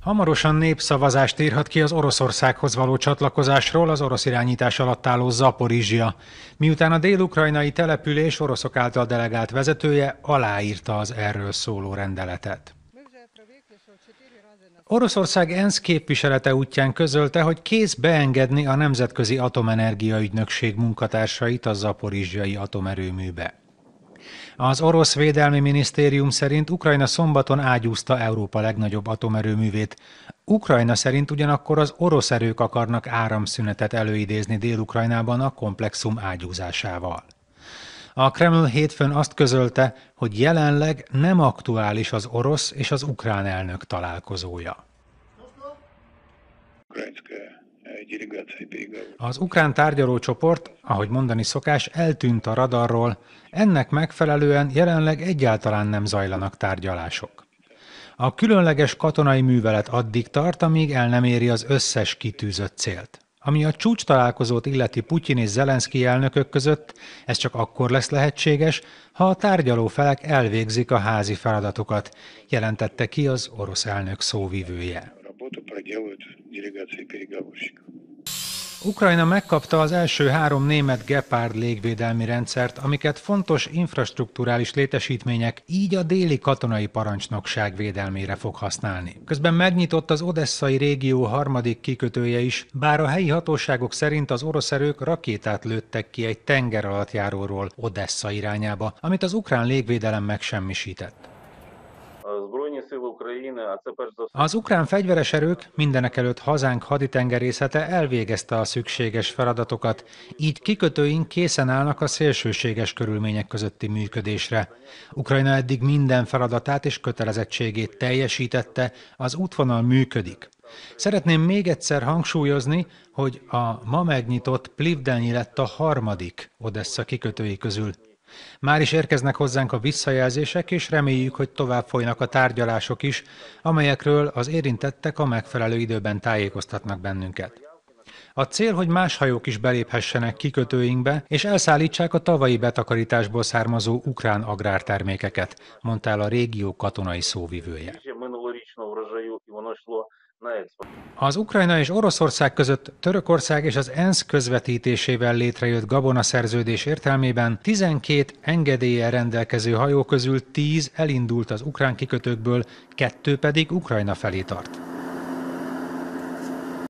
Hamarosan népszavazást írhat ki az Oroszországhoz való csatlakozásról az orosz irányítás alatt álló Zaporizsia, miután a dél-ukrajnai település oroszok által delegált vezetője aláírta az erről szóló rendeletet. Oroszország ENSZ képviselete útján közölte, hogy kész beengedni a Nemzetközi Atomenergia Ügynökség munkatársait a zaporizsiai atomerőműbe. Az orosz védelmi minisztérium szerint Ukrajna szombaton ágyúzta Európa legnagyobb atomerőművét. Ukrajna szerint ugyanakkor az orosz erők akarnak áramszünetet előidézni Dél-Ukrajnában a komplexum ágyúzásával. A Kreml hétfőn azt közölte, hogy jelenleg nem aktuális az orosz és az ukrán elnök találkozója. Az ukrán tárgyalócsoport, ahogy mondani szokás, eltűnt a radarról, ennek megfelelően jelenleg egyáltalán nem zajlanak tárgyalások. A különleges katonai művelet addig tart, amíg el nem éri az összes kitűzött célt. Ami a csúcs találkozót illeti Putyin és Zelenszky elnökök között, ez csak akkor lesz lehetséges, ha a tárgyaló felek elvégzik a házi feladatokat, jelentette ki az orosz elnök szóvivője проделают делегации переговорщиков. Ukrajna megkapta az első három német Gepard légvédelmi rendszert, amiket fontos infrastruktúrális létesítmények így a déli katonai parancsnokság védelmére fog használni. Közben megnyitott az odesszai régió harmadik kikötője is, bár a helyi hatóságok szerint az orosz erők rakétát lőttek ki egy tenger alatt járóról Odessa irányába, amit az ukrán légvédelem megsemmisített. Az ukrán fegyveres erők mindenekelőtt hazánk haditengerészete elvégezte a szükséges feladatokat, így kikötőink készen állnak a szélsőséges körülmények közötti működésre. Ukrajna eddig minden feladatát és kötelezettségét teljesítette, az útvonal működik. Szeretném még egyszer hangsúlyozni, hogy a ma megnyitott Plivdányi lett a harmadik Odessa kikötői közül. Már is érkeznek hozzánk a visszajelzések, és reméljük, hogy tovább folynak a tárgyalások is, amelyekről az érintettek a megfelelő időben tájékoztatnak bennünket. A cél, hogy más hajók is beléphessenek kikötőinkbe, és elszállítsák a tavalyi betakarításból származó ukrán agrártermékeket, mondta el a régió katonai szóvivője. Az Ukrajna és Oroszország között Törökország és az ENSZ közvetítésével létrejött Gabona szerződés értelmében 12 engedéllyel rendelkező hajó közül 10 elindult az ukrán kikötőkből, kettő pedig Ukrajna felé tart.